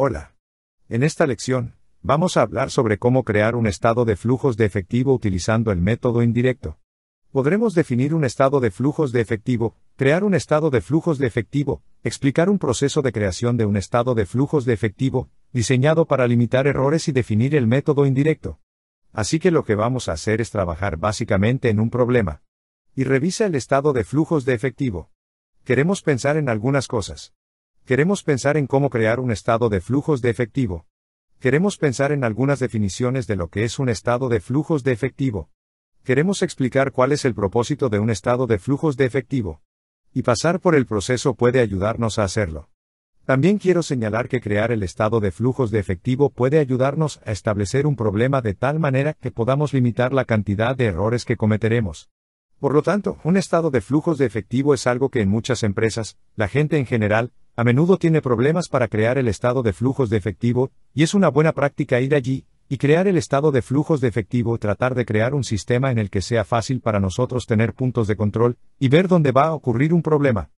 Hola. En esta lección, vamos a hablar sobre cómo crear un estado de flujos de efectivo utilizando el método indirecto. Podremos definir un estado de flujos de efectivo, crear un estado de flujos de efectivo, explicar un proceso de creación de un estado de flujos de efectivo, diseñado para limitar errores y definir el método indirecto. Así que lo que vamos a hacer es trabajar básicamente en un problema. Y revisa el estado de flujos de efectivo. Queremos pensar en algunas cosas. Queremos pensar en cómo crear un estado de flujos de efectivo. Queremos pensar en algunas definiciones de lo que es un estado de flujos de efectivo. Queremos explicar cuál es el propósito de un estado de flujos de efectivo. Y pasar por el proceso puede ayudarnos a hacerlo. También quiero señalar que crear el estado de flujos de efectivo puede ayudarnos a establecer un problema de tal manera que podamos limitar la cantidad de errores que cometeremos. Por lo tanto, un estado de flujos de efectivo es algo que en muchas empresas, la gente en general, a menudo tiene problemas para crear el estado de flujos de efectivo, y es una buena práctica ir allí, y crear el estado de flujos de efectivo, tratar de crear un sistema en el que sea fácil para nosotros tener puntos de control, y ver dónde va a ocurrir un problema.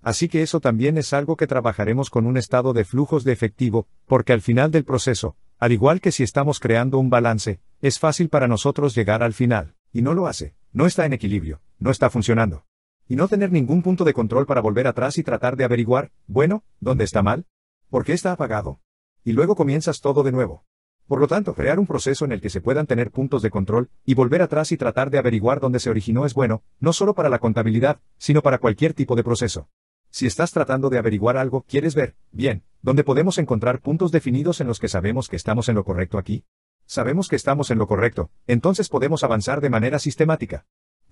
Así que eso también es algo que trabajaremos con un estado de flujos de efectivo, porque al final del proceso, al igual que si estamos creando un balance, es fácil para nosotros llegar al final, y no lo hace, no está en equilibrio, no está funcionando. Y no tener ningún punto de control para volver atrás y tratar de averiguar, bueno, ¿dónde está mal? ¿Por qué está apagado? Y luego comienzas todo de nuevo. Por lo tanto, crear un proceso en el que se puedan tener puntos de control, y volver atrás y tratar de averiguar dónde se originó es bueno, no solo para la contabilidad, sino para cualquier tipo de proceso. Si estás tratando de averiguar algo, quieres ver, bien, dónde podemos encontrar puntos definidos en los que sabemos que estamos en lo correcto aquí. Sabemos que estamos en lo correcto, entonces podemos avanzar de manera sistemática.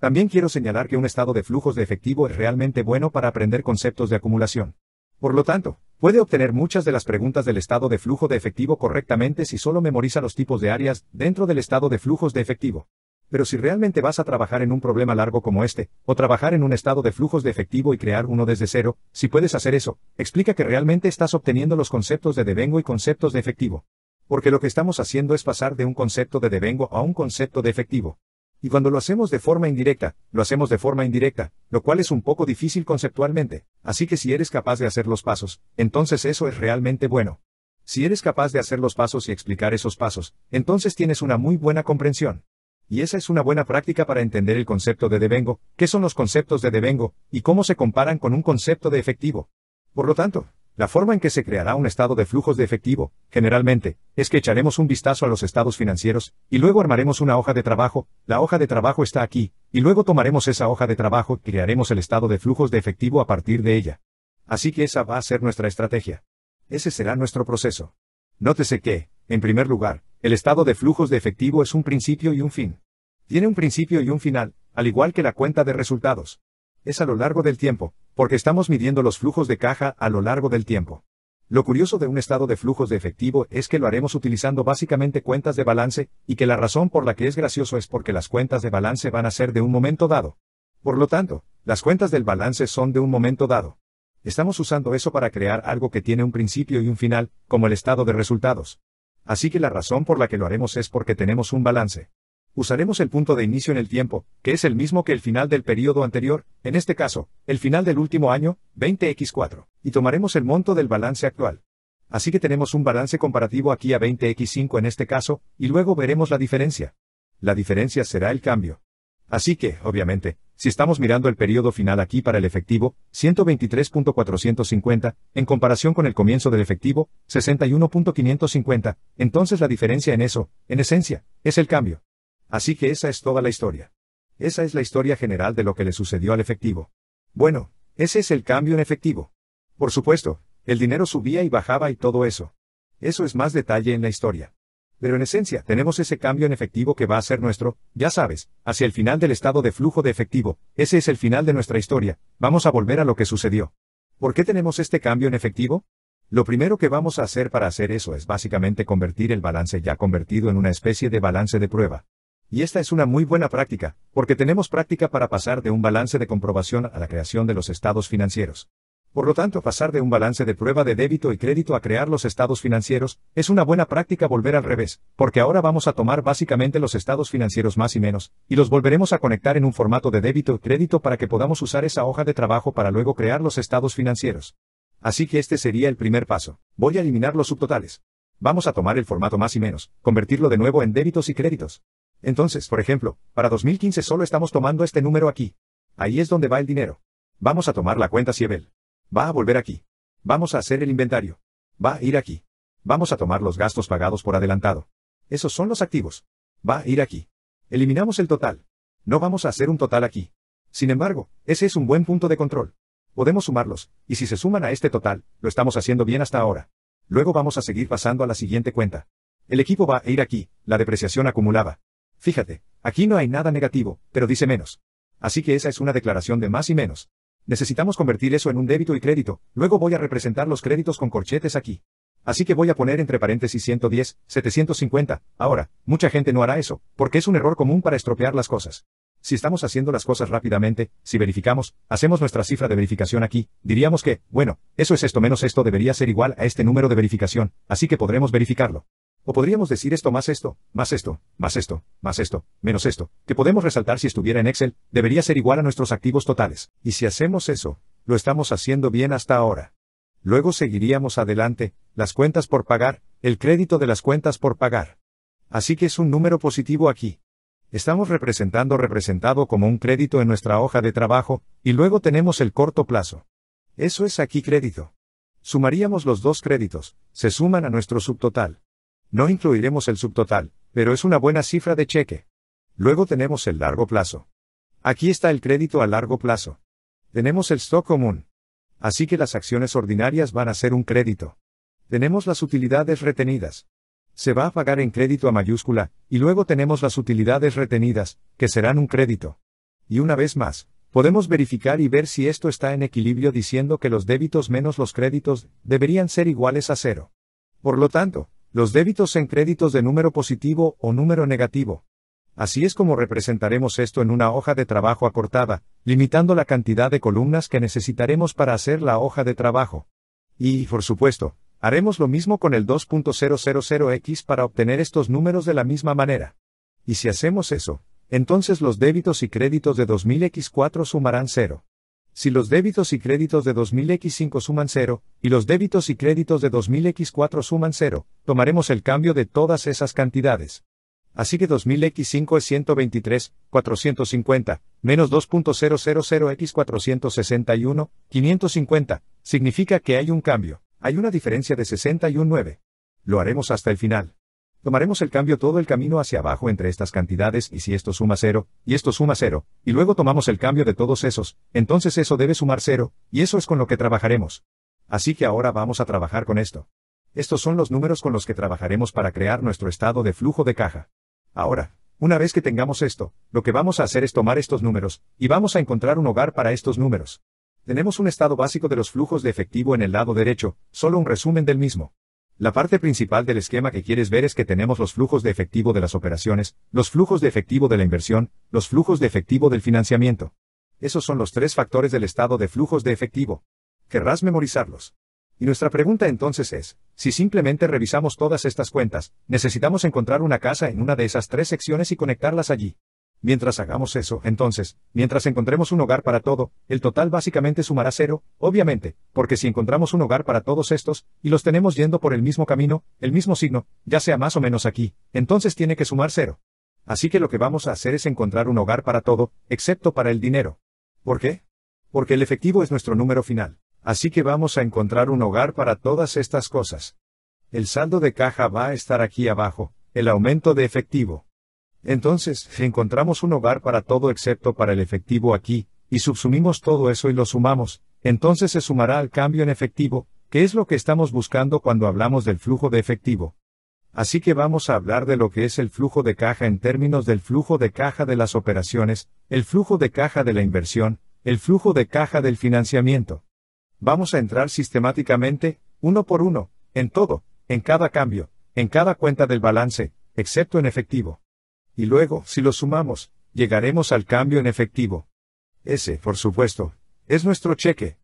También quiero señalar que un estado de flujos de efectivo es realmente bueno para aprender conceptos de acumulación. Por lo tanto, puede obtener muchas de las preguntas del estado de flujo de efectivo correctamente si solo memoriza los tipos de áreas dentro del estado de flujos de efectivo. Pero si realmente vas a trabajar en un problema largo como este, o trabajar en un estado de flujos de efectivo y crear uno desde cero, si puedes hacer eso, explica que realmente estás obteniendo los conceptos de devengo y conceptos de efectivo. Porque lo que estamos haciendo es pasar de un concepto de devengo a un concepto de efectivo y cuando lo hacemos de forma indirecta, lo hacemos de forma indirecta, lo cual es un poco difícil conceptualmente, así que si eres capaz de hacer los pasos, entonces eso es realmente bueno. Si eres capaz de hacer los pasos y explicar esos pasos, entonces tienes una muy buena comprensión. Y esa es una buena práctica para entender el concepto de devengo, qué son los conceptos de devengo, y cómo se comparan con un concepto de efectivo. Por lo tanto, la forma en que se creará un estado de flujos de efectivo, generalmente, es que echaremos un vistazo a los estados financieros, y luego armaremos una hoja de trabajo, la hoja de trabajo está aquí, y luego tomaremos esa hoja de trabajo y crearemos el estado de flujos de efectivo a partir de ella. Así que esa va a ser nuestra estrategia. Ese será nuestro proceso. Nótese que, en primer lugar, el estado de flujos de efectivo es un principio y un fin. Tiene un principio y un final, al igual que la cuenta de resultados es a lo largo del tiempo, porque estamos midiendo los flujos de caja a lo largo del tiempo. Lo curioso de un estado de flujos de efectivo es que lo haremos utilizando básicamente cuentas de balance, y que la razón por la que es gracioso es porque las cuentas de balance van a ser de un momento dado. Por lo tanto, las cuentas del balance son de un momento dado. Estamos usando eso para crear algo que tiene un principio y un final, como el estado de resultados. Así que la razón por la que lo haremos es porque tenemos un balance. Usaremos el punto de inicio en el tiempo, que es el mismo que el final del periodo anterior, en este caso, el final del último año, 20x4, y tomaremos el monto del balance actual. Así que tenemos un balance comparativo aquí a 20x5 en este caso, y luego veremos la diferencia. La diferencia será el cambio. Así que, obviamente, si estamos mirando el periodo final aquí para el efectivo, 123.450, en comparación con el comienzo del efectivo, 61.550, entonces la diferencia en eso, en esencia, es el cambio. Así que esa es toda la historia. Esa es la historia general de lo que le sucedió al efectivo. Bueno, ese es el cambio en efectivo. Por supuesto, el dinero subía y bajaba y todo eso. Eso es más detalle en la historia. Pero en esencia, tenemos ese cambio en efectivo que va a ser nuestro, ya sabes, hacia el final del estado de flujo de efectivo, ese es el final de nuestra historia, vamos a volver a lo que sucedió. ¿Por qué tenemos este cambio en efectivo? Lo primero que vamos a hacer para hacer eso es básicamente convertir el balance ya convertido en una especie de balance de prueba. Y esta es una muy buena práctica, porque tenemos práctica para pasar de un balance de comprobación a la creación de los estados financieros. Por lo tanto, pasar de un balance de prueba de débito y crédito a crear los estados financieros, es una buena práctica volver al revés, porque ahora vamos a tomar básicamente los estados financieros más y menos, y los volveremos a conectar en un formato de débito y crédito para que podamos usar esa hoja de trabajo para luego crear los estados financieros. Así que este sería el primer paso. Voy a eliminar los subtotales. Vamos a tomar el formato más y menos, convertirlo de nuevo en débitos y créditos. Entonces, por ejemplo, para 2015 solo estamos tomando este número aquí. Ahí es donde va el dinero. Vamos a tomar la cuenta Siebel. Va a volver aquí. Vamos a hacer el inventario. Va a ir aquí. Vamos a tomar los gastos pagados por adelantado. Esos son los activos. Va a ir aquí. Eliminamos el total. No vamos a hacer un total aquí. Sin embargo, ese es un buen punto de control. Podemos sumarlos, y si se suman a este total, lo estamos haciendo bien hasta ahora. Luego vamos a seguir pasando a la siguiente cuenta. El equipo va a ir aquí, la depreciación acumulada. Fíjate, aquí no hay nada negativo, pero dice menos. Así que esa es una declaración de más y menos. Necesitamos convertir eso en un débito y crédito, luego voy a representar los créditos con corchetes aquí. Así que voy a poner entre paréntesis 110, 750. Ahora, mucha gente no hará eso, porque es un error común para estropear las cosas. Si estamos haciendo las cosas rápidamente, si verificamos, hacemos nuestra cifra de verificación aquí, diríamos que, bueno, eso es esto menos esto debería ser igual a este número de verificación, así que podremos verificarlo. O podríamos decir esto más esto, más esto, más esto, más esto, menos esto, que podemos resaltar si estuviera en Excel, debería ser igual a nuestros activos totales. Y si hacemos eso, lo estamos haciendo bien hasta ahora. Luego seguiríamos adelante, las cuentas por pagar, el crédito de las cuentas por pagar. Así que es un número positivo aquí. Estamos representando representado como un crédito en nuestra hoja de trabajo, y luego tenemos el corto plazo. Eso es aquí crédito. Sumaríamos los dos créditos, se suman a nuestro subtotal. No incluiremos el subtotal, pero es una buena cifra de cheque. Luego tenemos el largo plazo. Aquí está el crédito a largo plazo. Tenemos el stock común. Así que las acciones ordinarias van a ser un crédito. Tenemos las utilidades retenidas. Se va a pagar en crédito a mayúscula, y luego tenemos las utilidades retenidas, que serán un crédito. Y una vez más, podemos verificar y ver si esto está en equilibrio diciendo que los débitos menos los créditos deberían ser iguales a cero. Por lo tanto, los débitos en créditos de número positivo o número negativo. Así es como representaremos esto en una hoja de trabajo acortada, limitando la cantidad de columnas que necesitaremos para hacer la hoja de trabajo. Y, por supuesto, haremos lo mismo con el 2.000x para obtener estos números de la misma manera. Y si hacemos eso, entonces los débitos y créditos de 2000x4 sumarán cero. Si los débitos y créditos de 2000X5 suman 0, y los débitos y créditos de 2000X4 suman 0, tomaremos el cambio de todas esas cantidades. Así que 2000X5 es 123, 450, menos 2.000X461, 550, significa que hay un cambio, hay una diferencia de 61.9. Lo haremos hasta el final. Tomaremos el cambio todo el camino hacia abajo entre estas cantidades y si esto suma 0, y esto suma 0, y luego tomamos el cambio de todos esos, entonces eso debe sumar cero y eso es con lo que trabajaremos. Así que ahora vamos a trabajar con esto. Estos son los números con los que trabajaremos para crear nuestro estado de flujo de caja. Ahora, una vez que tengamos esto, lo que vamos a hacer es tomar estos números, y vamos a encontrar un hogar para estos números. Tenemos un estado básico de los flujos de efectivo en el lado derecho, solo un resumen del mismo. La parte principal del esquema que quieres ver es que tenemos los flujos de efectivo de las operaciones, los flujos de efectivo de la inversión, los flujos de efectivo del financiamiento. Esos son los tres factores del estado de flujos de efectivo. Querrás memorizarlos. Y nuestra pregunta entonces es, si simplemente revisamos todas estas cuentas, necesitamos encontrar una casa en una de esas tres secciones y conectarlas allí. Mientras hagamos eso, entonces, mientras encontremos un hogar para todo, el total básicamente sumará cero, obviamente, porque si encontramos un hogar para todos estos, y los tenemos yendo por el mismo camino, el mismo signo, ya sea más o menos aquí, entonces tiene que sumar cero. Así que lo que vamos a hacer es encontrar un hogar para todo, excepto para el dinero. ¿Por qué? Porque el efectivo es nuestro número final. Así que vamos a encontrar un hogar para todas estas cosas. El saldo de caja va a estar aquí abajo, el aumento de efectivo. Entonces, encontramos un hogar para todo excepto para el efectivo aquí, y subsumimos todo eso y lo sumamos, entonces se sumará al cambio en efectivo, que es lo que estamos buscando cuando hablamos del flujo de efectivo. Así que vamos a hablar de lo que es el flujo de caja en términos del flujo de caja de las operaciones, el flujo de caja de la inversión, el flujo de caja del financiamiento. Vamos a entrar sistemáticamente, uno por uno, en todo, en cada cambio, en cada cuenta del balance, excepto en efectivo. Y luego, si lo sumamos, llegaremos al cambio en efectivo. Ese, por supuesto, es nuestro cheque.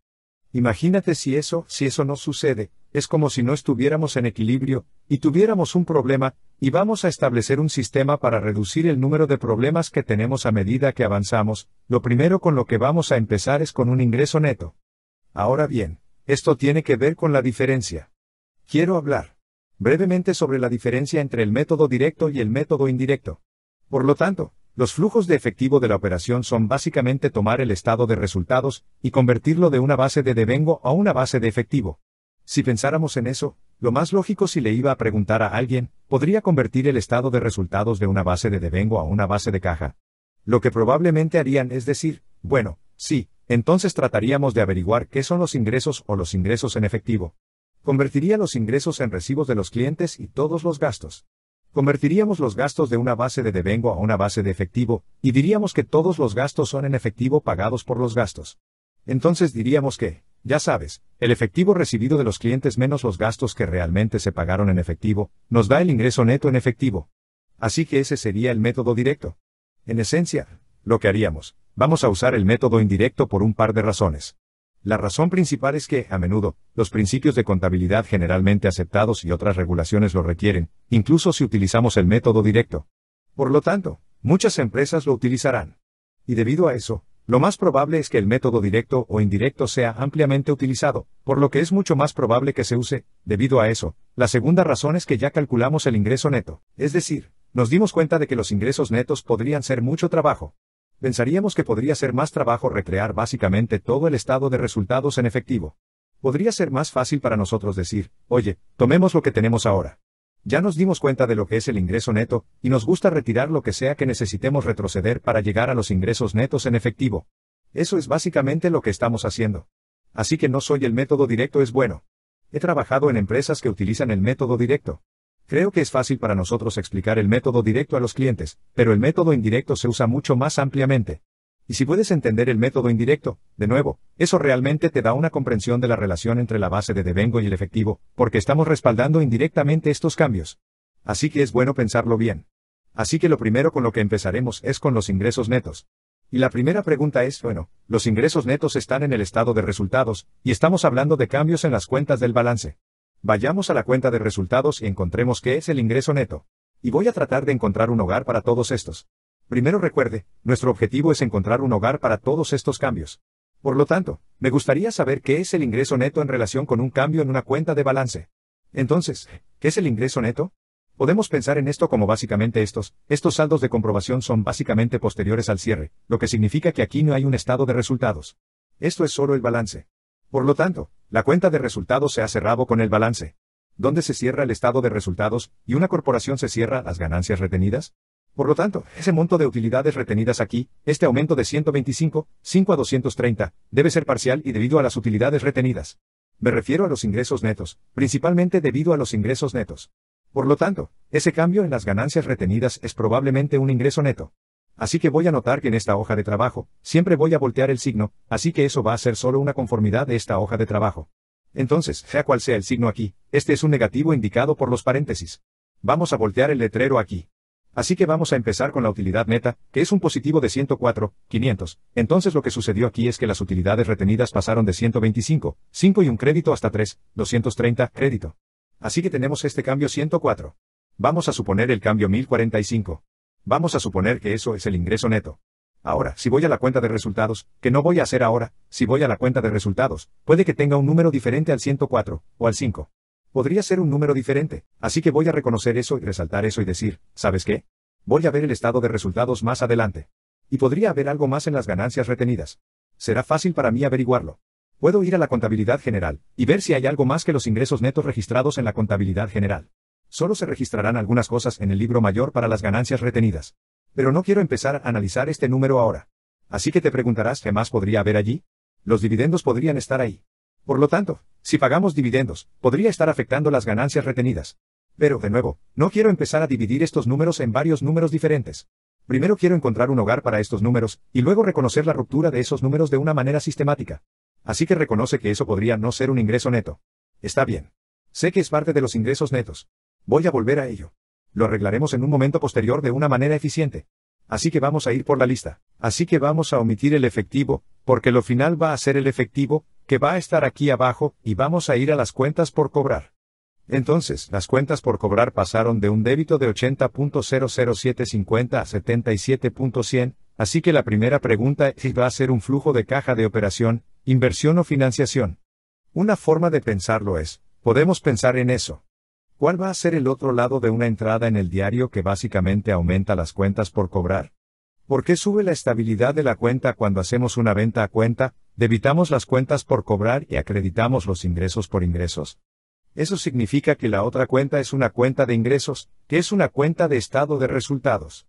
Imagínate si eso, si eso no sucede, es como si no estuviéramos en equilibrio, y tuviéramos un problema, y vamos a establecer un sistema para reducir el número de problemas que tenemos a medida que avanzamos, lo primero con lo que vamos a empezar es con un ingreso neto. Ahora bien, esto tiene que ver con la diferencia. Quiero hablar brevemente sobre la diferencia entre el método directo y el método indirecto. Por lo tanto, los flujos de efectivo de la operación son básicamente tomar el estado de resultados y convertirlo de una base de devengo a una base de efectivo. Si pensáramos en eso, lo más lógico si le iba a preguntar a alguien, podría convertir el estado de resultados de una base de devengo a una base de caja. Lo que probablemente harían es decir, bueno, sí, entonces trataríamos de averiguar qué son los ingresos o los ingresos en efectivo. Convertiría los ingresos en recibos de los clientes y todos los gastos. Convertiríamos los gastos de una base de devengo a una base de efectivo, y diríamos que todos los gastos son en efectivo pagados por los gastos. Entonces diríamos que, ya sabes, el efectivo recibido de los clientes menos los gastos que realmente se pagaron en efectivo, nos da el ingreso neto en efectivo. Así que ese sería el método directo. En esencia, lo que haríamos, vamos a usar el método indirecto por un par de razones. La razón principal es que, a menudo, los principios de contabilidad generalmente aceptados y otras regulaciones lo requieren, incluso si utilizamos el método directo. Por lo tanto, muchas empresas lo utilizarán. Y debido a eso, lo más probable es que el método directo o indirecto sea ampliamente utilizado, por lo que es mucho más probable que se use, debido a eso, la segunda razón es que ya calculamos el ingreso neto, es decir, nos dimos cuenta de que los ingresos netos podrían ser mucho trabajo. Pensaríamos que podría ser más trabajo recrear básicamente todo el estado de resultados en efectivo. Podría ser más fácil para nosotros decir, oye, tomemos lo que tenemos ahora. Ya nos dimos cuenta de lo que es el ingreso neto, y nos gusta retirar lo que sea que necesitemos retroceder para llegar a los ingresos netos en efectivo. Eso es básicamente lo que estamos haciendo. Así que no soy el método directo es bueno. He trabajado en empresas que utilizan el método directo. Creo que es fácil para nosotros explicar el método directo a los clientes, pero el método indirecto se usa mucho más ampliamente. Y si puedes entender el método indirecto, de nuevo, eso realmente te da una comprensión de la relación entre la base de devengo y el efectivo, porque estamos respaldando indirectamente estos cambios. Así que es bueno pensarlo bien. Así que lo primero con lo que empezaremos es con los ingresos netos. Y la primera pregunta es, bueno, los ingresos netos están en el estado de resultados, y estamos hablando de cambios en las cuentas del balance. Vayamos a la cuenta de resultados y encontremos qué es el ingreso neto. Y voy a tratar de encontrar un hogar para todos estos. Primero recuerde, nuestro objetivo es encontrar un hogar para todos estos cambios. Por lo tanto, me gustaría saber qué es el ingreso neto en relación con un cambio en una cuenta de balance. Entonces, ¿qué es el ingreso neto? Podemos pensar en esto como básicamente estos, estos saldos de comprobación son básicamente posteriores al cierre, lo que significa que aquí no hay un estado de resultados. Esto es solo el balance. Por lo tanto, la cuenta de resultados se ha cerrado con el balance. ¿Dónde se cierra el estado de resultados y una corporación se cierra las ganancias retenidas? Por lo tanto, ese monto de utilidades retenidas aquí, este aumento de 125, 5 a 230, debe ser parcial y debido a las utilidades retenidas. Me refiero a los ingresos netos, principalmente debido a los ingresos netos. Por lo tanto, ese cambio en las ganancias retenidas es probablemente un ingreso neto. Así que voy a notar que en esta hoja de trabajo, siempre voy a voltear el signo, así que eso va a ser solo una conformidad de esta hoja de trabajo. Entonces, sea cual sea el signo aquí, este es un negativo indicado por los paréntesis. Vamos a voltear el letrero aquí. Así que vamos a empezar con la utilidad neta, que es un positivo de 104, 500. Entonces lo que sucedió aquí es que las utilidades retenidas pasaron de 125, 5 y un crédito hasta 3, 230, crédito. Así que tenemos este cambio 104. Vamos a suponer el cambio 1045. Vamos a suponer que eso es el ingreso neto. Ahora, si voy a la cuenta de resultados, que no voy a hacer ahora, si voy a la cuenta de resultados, puede que tenga un número diferente al 104, o al 5. Podría ser un número diferente, así que voy a reconocer eso y resaltar eso y decir, ¿sabes qué? Voy a ver el estado de resultados más adelante. Y podría haber algo más en las ganancias retenidas. Será fácil para mí averiguarlo. Puedo ir a la contabilidad general, y ver si hay algo más que los ingresos netos registrados en la contabilidad general. Solo se registrarán algunas cosas en el libro mayor para las ganancias retenidas. Pero no quiero empezar a analizar este número ahora. Así que te preguntarás qué más podría haber allí. Los dividendos podrían estar ahí. Por lo tanto, si pagamos dividendos, podría estar afectando las ganancias retenidas. Pero, de nuevo, no quiero empezar a dividir estos números en varios números diferentes. Primero quiero encontrar un hogar para estos números, y luego reconocer la ruptura de esos números de una manera sistemática. Así que reconoce que eso podría no ser un ingreso neto. Está bien. Sé que es parte de los ingresos netos. Voy a volver a ello. Lo arreglaremos en un momento posterior de una manera eficiente. Así que vamos a ir por la lista. Así que vamos a omitir el efectivo, porque lo final va a ser el efectivo, que va a estar aquí abajo, y vamos a ir a las cuentas por cobrar. Entonces, las cuentas por cobrar pasaron de un débito de 80.00750 a 77.100, así que la primera pregunta es si va a ser un flujo de caja de operación, inversión o financiación. Una forma de pensarlo es, podemos pensar en eso. ¿Cuál va a ser el otro lado de una entrada en el diario que básicamente aumenta las cuentas por cobrar? ¿Por qué sube la estabilidad de la cuenta cuando hacemos una venta a cuenta, debitamos las cuentas por cobrar y acreditamos los ingresos por ingresos? Eso significa que la otra cuenta es una cuenta de ingresos, que es una cuenta de estado de resultados.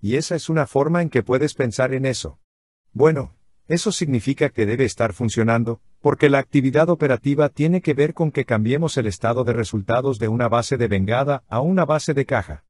Y esa es una forma en que puedes pensar en eso. Bueno, eso significa que debe estar funcionando, porque la actividad operativa tiene que ver con que cambiemos el estado de resultados de una base de vengada a una base de caja.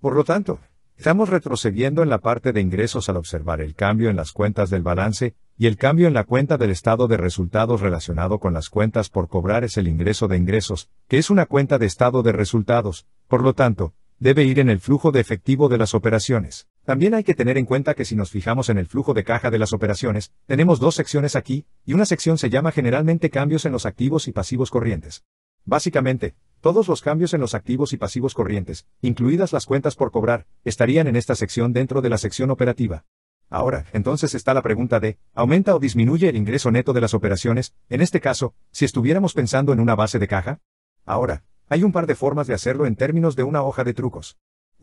Por lo tanto, estamos retrocediendo en la parte de ingresos al observar el cambio en las cuentas del balance, y el cambio en la cuenta del estado de resultados relacionado con las cuentas por cobrar es el ingreso de ingresos, que es una cuenta de estado de resultados, por lo tanto, debe ir en el flujo de efectivo de las operaciones. También hay que tener en cuenta que si nos fijamos en el flujo de caja de las operaciones, tenemos dos secciones aquí, y una sección se llama generalmente cambios en los activos y pasivos corrientes. Básicamente, todos los cambios en los activos y pasivos corrientes, incluidas las cuentas por cobrar, estarían en esta sección dentro de la sección operativa. Ahora, entonces está la pregunta de, ¿aumenta o disminuye el ingreso neto de las operaciones, en este caso, si estuviéramos pensando en una base de caja? Ahora, hay un par de formas de hacerlo en términos de una hoja de trucos.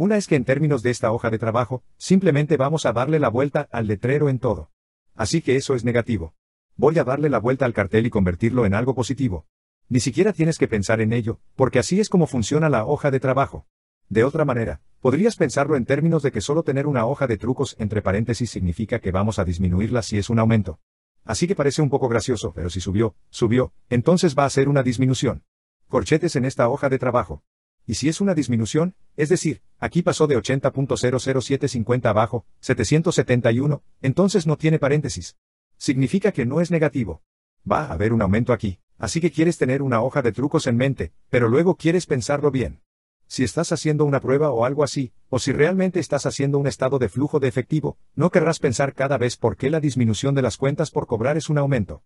Una es que en términos de esta hoja de trabajo, simplemente vamos a darle la vuelta al letrero en todo. Así que eso es negativo. Voy a darle la vuelta al cartel y convertirlo en algo positivo. Ni siquiera tienes que pensar en ello, porque así es como funciona la hoja de trabajo. De otra manera, podrías pensarlo en términos de que solo tener una hoja de trucos entre paréntesis significa que vamos a disminuirla si es un aumento. Así que parece un poco gracioso, pero si subió, subió, entonces va a ser una disminución. Corchetes en esta hoja de trabajo y si es una disminución, es decir, aquí pasó de 80.00750 abajo, 771, entonces no tiene paréntesis. Significa que no es negativo. Va a haber un aumento aquí, así que quieres tener una hoja de trucos en mente, pero luego quieres pensarlo bien. Si estás haciendo una prueba o algo así, o si realmente estás haciendo un estado de flujo de efectivo, no querrás pensar cada vez por qué la disminución de las cuentas por cobrar es un aumento.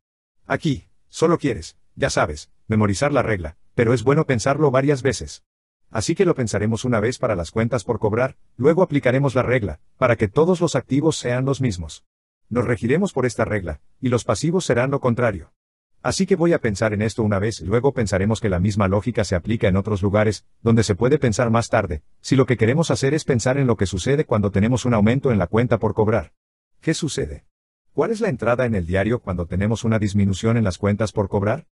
Aquí, solo quieres, ya sabes, memorizar la regla, pero es bueno pensarlo varias veces así que lo pensaremos una vez para las cuentas por cobrar, luego aplicaremos la regla, para que todos los activos sean los mismos. Nos regiremos por esta regla, y los pasivos serán lo contrario. Así que voy a pensar en esto una vez, luego pensaremos que la misma lógica se aplica en otros lugares, donde se puede pensar más tarde, si lo que queremos hacer es pensar en lo que sucede cuando tenemos un aumento en la cuenta por cobrar. ¿Qué sucede? ¿Cuál es la entrada en el diario cuando tenemos una disminución en las cuentas por cobrar?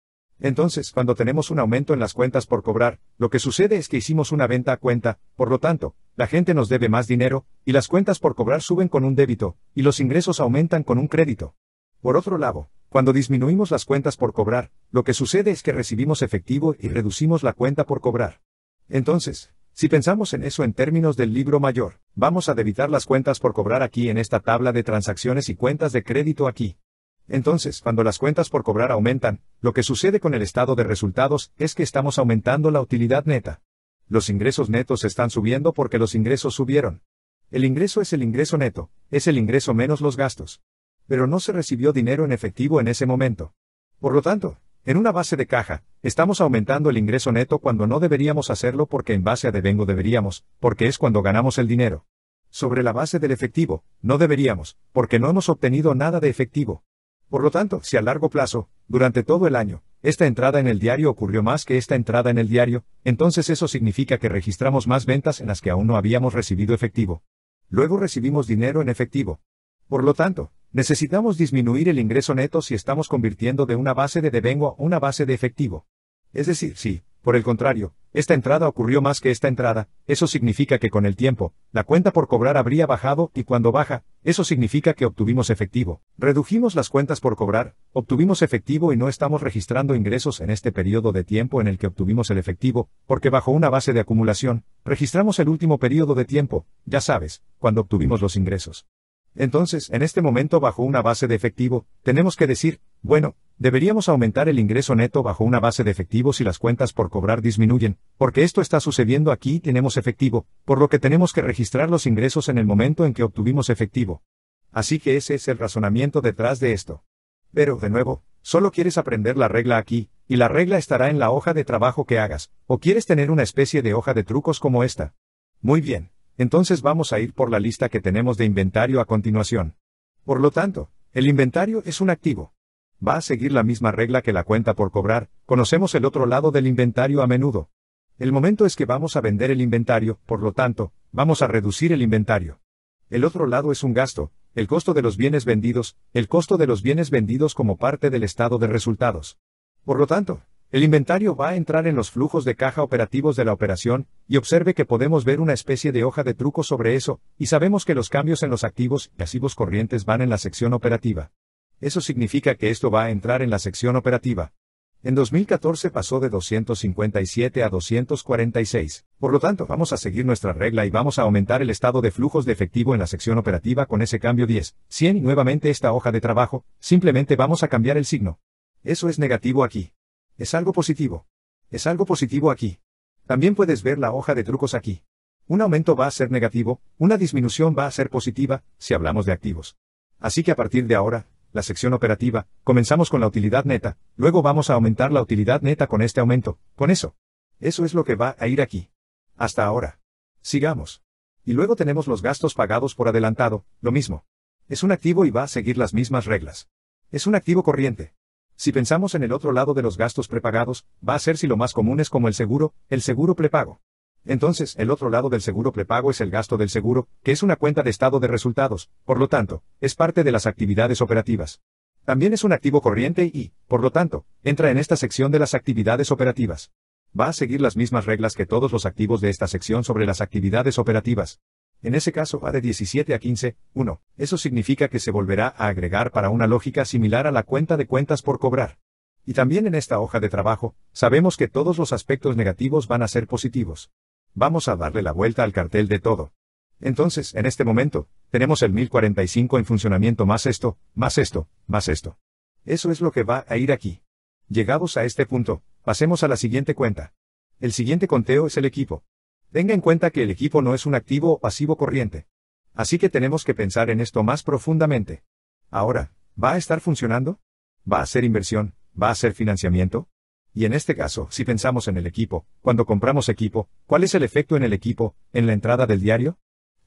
Entonces, cuando tenemos un aumento en las cuentas por cobrar, lo que sucede es que hicimos una venta a cuenta, por lo tanto, la gente nos debe más dinero, y las cuentas por cobrar suben con un débito, y los ingresos aumentan con un crédito. Por otro lado, cuando disminuimos las cuentas por cobrar, lo que sucede es que recibimos efectivo y reducimos la cuenta por cobrar. Entonces, si pensamos en eso en términos del libro mayor, vamos a debitar las cuentas por cobrar aquí en esta tabla de transacciones y cuentas de crédito aquí. Entonces, cuando las cuentas por cobrar aumentan, lo que sucede con el estado de resultados es que estamos aumentando la utilidad neta. Los ingresos netos están subiendo porque los ingresos subieron. El ingreso es el ingreso neto, es el ingreso menos los gastos. Pero no se recibió dinero en efectivo en ese momento. Por lo tanto, en una base de caja, estamos aumentando el ingreso neto cuando no deberíamos hacerlo porque en base a devengo deberíamos, porque es cuando ganamos el dinero. Sobre la base del efectivo, no deberíamos, porque no hemos obtenido nada de efectivo. Por lo tanto, si a largo plazo, durante todo el año, esta entrada en el diario ocurrió más que esta entrada en el diario, entonces eso significa que registramos más ventas en las que aún no habíamos recibido efectivo. Luego recibimos dinero en efectivo. Por lo tanto, necesitamos disminuir el ingreso neto si estamos convirtiendo de una base de devengo a una base de efectivo. Es decir, si, por el contrario, esta entrada ocurrió más que esta entrada, eso significa que con el tiempo, la cuenta por cobrar habría bajado y cuando baja, eso significa que obtuvimos efectivo. Redujimos las cuentas por cobrar, obtuvimos efectivo y no estamos registrando ingresos en este periodo de tiempo en el que obtuvimos el efectivo, porque bajo una base de acumulación, registramos el último periodo de tiempo, ya sabes, cuando obtuvimos los ingresos. Entonces, en este momento bajo una base de efectivo, tenemos que decir, bueno, deberíamos aumentar el ingreso neto bajo una base de efectivo si las cuentas por cobrar disminuyen, porque esto está sucediendo aquí y tenemos efectivo, por lo que tenemos que registrar los ingresos en el momento en que obtuvimos efectivo. Así que ese es el razonamiento detrás de esto. Pero, de nuevo, solo quieres aprender la regla aquí, y la regla estará en la hoja de trabajo que hagas, o quieres tener una especie de hoja de trucos como esta. Muy bien. Entonces vamos a ir por la lista que tenemos de inventario a continuación. Por lo tanto, el inventario es un activo. Va a seguir la misma regla que la cuenta por cobrar, conocemos el otro lado del inventario a menudo. El momento es que vamos a vender el inventario, por lo tanto, vamos a reducir el inventario. El otro lado es un gasto, el costo de los bienes vendidos, el costo de los bienes vendidos como parte del estado de resultados. Por lo tanto, el inventario va a entrar en los flujos de caja operativos de la operación, y observe que podemos ver una especie de hoja de truco sobre eso, y sabemos que los cambios en los activos y pasivos corrientes van en la sección operativa. Eso significa que esto va a entrar en la sección operativa. En 2014 pasó de 257 a 246. Por lo tanto, vamos a seguir nuestra regla y vamos a aumentar el estado de flujos de efectivo en la sección operativa con ese cambio 10, 100 y nuevamente esta hoja de trabajo, simplemente vamos a cambiar el signo. Eso es negativo aquí. Es algo positivo. Es algo positivo aquí. También puedes ver la hoja de trucos aquí. Un aumento va a ser negativo, una disminución va a ser positiva, si hablamos de activos. Así que a partir de ahora, la sección operativa, comenzamos con la utilidad neta, luego vamos a aumentar la utilidad neta con este aumento, con eso. Eso es lo que va a ir aquí. Hasta ahora. Sigamos. Y luego tenemos los gastos pagados por adelantado, lo mismo. Es un activo y va a seguir las mismas reglas. Es un activo corriente. Si pensamos en el otro lado de los gastos prepagados, va a ser si lo más común es como el seguro, el seguro prepago. Entonces, el otro lado del seguro prepago es el gasto del seguro, que es una cuenta de estado de resultados, por lo tanto, es parte de las actividades operativas. También es un activo corriente y, por lo tanto, entra en esta sección de las actividades operativas. Va a seguir las mismas reglas que todos los activos de esta sección sobre las actividades operativas. En ese caso va de 17 a 15, 1. Eso significa que se volverá a agregar para una lógica similar a la cuenta de cuentas por cobrar. Y también en esta hoja de trabajo, sabemos que todos los aspectos negativos van a ser positivos. Vamos a darle la vuelta al cartel de todo. Entonces, en este momento, tenemos el 1045 en funcionamiento más esto, más esto, más esto. Eso es lo que va a ir aquí. Llegados a este punto, pasemos a la siguiente cuenta. El siguiente conteo es el equipo. Tenga en cuenta que el equipo no es un activo o pasivo corriente. Así que tenemos que pensar en esto más profundamente. Ahora, ¿va a estar funcionando? ¿Va a ser inversión? ¿Va a ser financiamiento? Y en este caso, si pensamos en el equipo, cuando compramos equipo, ¿cuál es el efecto en el equipo, en la entrada del diario?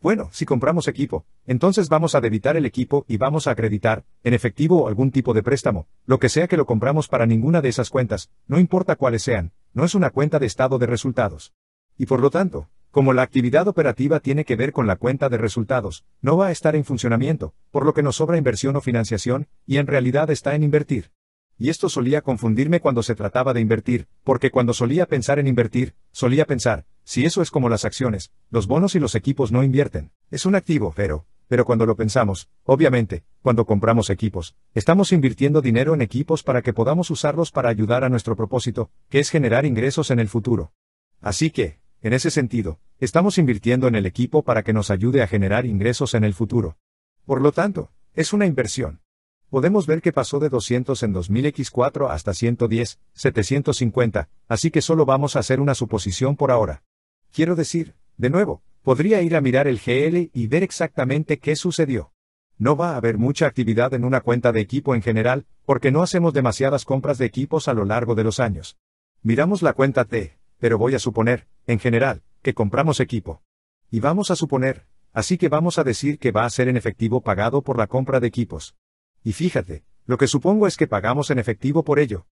Bueno, si compramos equipo, entonces vamos a debitar el equipo y vamos a acreditar, en efectivo o algún tipo de préstamo, lo que sea que lo compramos para ninguna de esas cuentas, no importa cuáles sean, no es una cuenta de estado de resultados. Y por lo tanto, como la actividad operativa tiene que ver con la cuenta de resultados, no va a estar en funcionamiento, por lo que nos sobra inversión o financiación, y en realidad está en invertir. Y esto solía confundirme cuando se trataba de invertir, porque cuando solía pensar en invertir, solía pensar, si eso es como las acciones, los bonos y los equipos no invierten. Es un activo, pero, pero cuando lo pensamos, obviamente, cuando compramos equipos, estamos invirtiendo dinero en equipos para que podamos usarlos para ayudar a nuestro propósito, que es generar ingresos en el futuro. Así que, en ese sentido, estamos invirtiendo en el equipo para que nos ayude a generar ingresos en el futuro. Por lo tanto, es una inversión. Podemos ver que pasó de 200 en 2000X4 hasta 110, 750, así que solo vamos a hacer una suposición por ahora. Quiero decir, de nuevo, podría ir a mirar el GL y ver exactamente qué sucedió. No va a haber mucha actividad en una cuenta de equipo en general, porque no hacemos demasiadas compras de equipos a lo largo de los años. Miramos la cuenta T, pero voy a suponer, en general, que compramos equipo. Y vamos a suponer, así que vamos a decir que va a ser en efectivo pagado por la compra de equipos. Y fíjate, lo que supongo es que pagamos en efectivo por ello.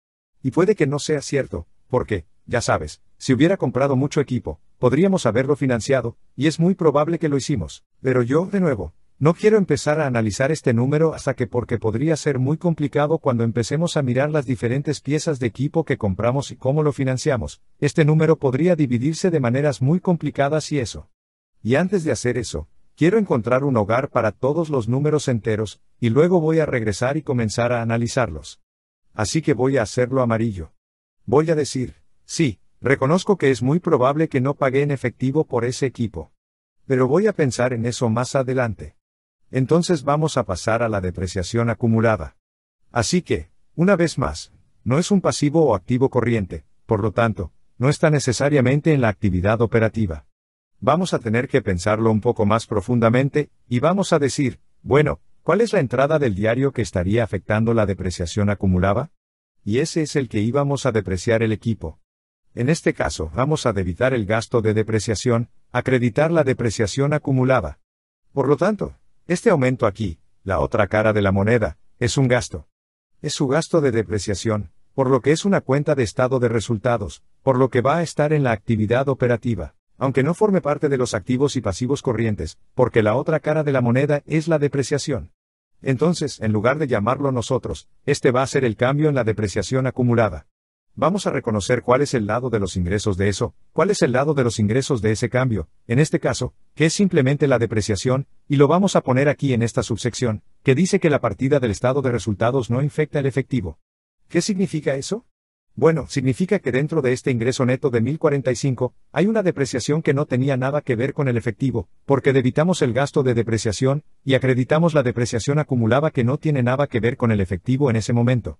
Y puede que no sea cierto, porque, ya sabes, si hubiera comprado mucho equipo, podríamos haberlo financiado, y es muy probable que lo hicimos. Pero yo, de nuevo, no quiero empezar a analizar este número hasta que porque podría ser muy complicado cuando empecemos a mirar las diferentes piezas de equipo que compramos y cómo lo financiamos, este número podría dividirse de maneras muy complicadas y eso. Y antes de hacer eso, quiero encontrar un hogar para todos los números enteros, y luego voy a regresar y comenzar a analizarlos. Así que voy a hacerlo amarillo. Voy a decir, sí, reconozco que es muy probable que no pagué en efectivo por ese equipo. Pero voy a pensar en eso más adelante entonces vamos a pasar a la depreciación acumulada. Así que, una vez más, no es un pasivo o activo corriente, por lo tanto, no está necesariamente en la actividad operativa. Vamos a tener que pensarlo un poco más profundamente, y vamos a decir, bueno, ¿cuál es la entrada del diario que estaría afectando la depreciación acumulada? Y ese es el que íbamos a depreciar el equipo. En este caso, vamos a debitar el gasto de depreciación, acreditar la depreciación acumulada. Por lo tanto, este aumento aquí, la otra cara de la moneda, es un gasto. Es su gasto de depreciación, por lo que es una cuenta de estado de resultados, por lo que va a estar en la actividad operativa, aunque no forme parte de los activos y pasivos corrientes, porque la otra cara de la moneda es la depreciación. Entonces, en lugar de llamarlo nosotros, este va a ser el cambio en la depreciación acumulada. Vamos a reconocer cuál es el lado de los ingresos de eso, cuál es el lado de los ingresos de ese cambio, en este caso, que es simplemente la depreciación, y lo vamos a poner aquí en esta subsección, que dice que la partida del estado de resultados no infecta el efectivo. ¿Qué significa eso? Bueno, significa que dentro de este ingreso neto de 1045, hay una depreciación que no tenía nada que ver con el efectivo, porque debitamos el gasto de depreciación, y acreditamos la depreciación acumulada que no tiene nada que ver con el efectivo en ese momento.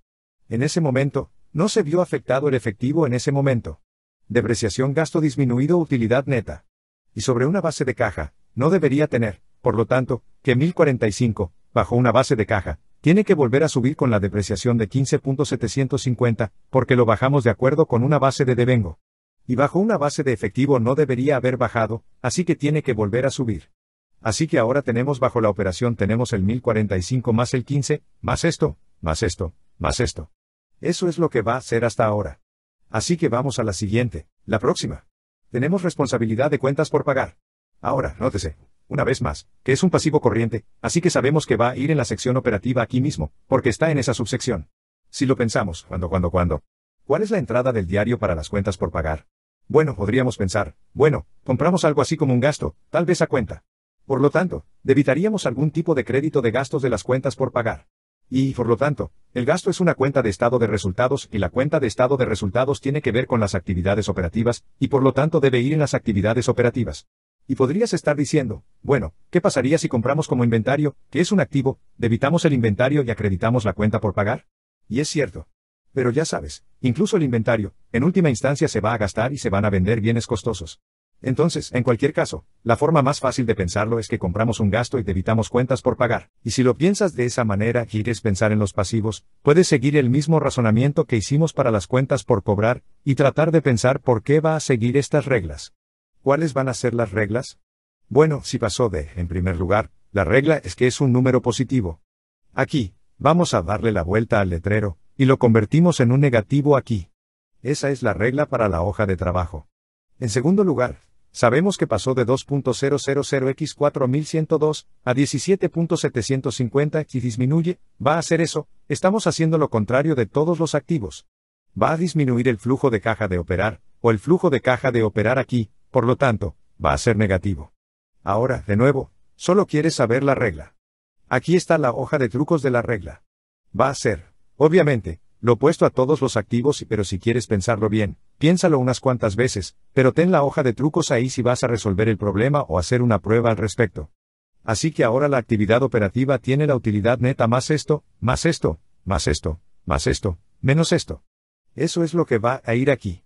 En ese momento, no se vio afectado el efectivo en ese momento. Depreciación gasto disminuido utilidad neta. Y sobre una base de caja, no debería tener, por lo tanto, que 1045, bajo una base de caja, tiene que volver a subir con la depreciación de 15.750, porque lo bajamos de acuerdo con una base de devengo. Y bajo una base de efectivo no debería haber bajado, así que tiene que volver a subir. Así que ahora tenemos bajo la operación tenemos el 1045 más el 15, más esto, más esto, más esto. Eso es lo que va a ser hasta ahora. Así que vamos a la siguiente, la próxima. Tenemos responsabilidad de cuentas por pagar. Ahora, nótese, una vez más, que es un pasivo corriente, así que sabemos que va a ir en la sección operativa aquí mismo, porque está en esa subsección. Si lo pensamos, cuando, cuando, cuando. ¿Cuál es la entrada del diario para las cuentas por pagar? Bueno, podríamos pensar, bueno, compramos algo así como un gasto, tal vez a cuenta. Por lo tanto, debitaríamos algún tipo de crédito de gastos de las cuentas por pagar. Y, por lo tanto, el gasto es una cuenta de estado de resultados y la cuenta de estado de resultados tiene que ver con las actividades operativas, y por lo tanto debe ir en las actividades operativas. Y podrías estar diciendo, bueno, ¿qué pasaría si compramos como inventario, que es un activo, debitamos el inventario y acreditamos la cuenta por pagar? Y es cierto. Pero ya sabes, incluso el inventario, en última instancia se va a gastar y se van a vender bienes costosos. Entonces, en cualquier caso, la forma más fácil de pensarlo es que compramos un gasto y debitamos cuentas por pagar. Y si lo piensas de esa manera, quieres pensar en los pasivos, puedes seguir el mismo razonamiento que hicimos para las cuentas por cobrar, y tratar de pensar por qué va a seguir estas reglas. ¿Cuáles van a ser las reglas? Bueno, si pasó de, en primer lugar, la regla es que es un número positivo. Aquí, vamos a darle la vuelta al letrero, y lo convertimos en un negativo aquí. Esa es la regla para la hoja de trabajo. En segundo lugar, Sabemos que pasó de 2000 x 4102 a a 17.750 y disminuye, va a hacer eso, estamos haciendo lo contrario de todos los activos. Va a disminuir el flujo de caja de operar, o el flujo de caja de operar aquí, por lo tanto, va a ser negativo. Ahora, de nuevo, solo quieres saber la regla. Aquí está la hoja de trucos de la regla. Va a ser, obviamente, lo opuesto a todos los activos, pero si quieres pensarlo bien, Piénsalo unas cuantas veces, pero ten la hoja de trucos ahí si vas a resolver el problema o hacer una prueba al respecto. Así que ahora la actividad operativa tiene la utilidad neta más esto, más esto, más esto, más esto, menos esto. Eso es lo que va a ir aquí.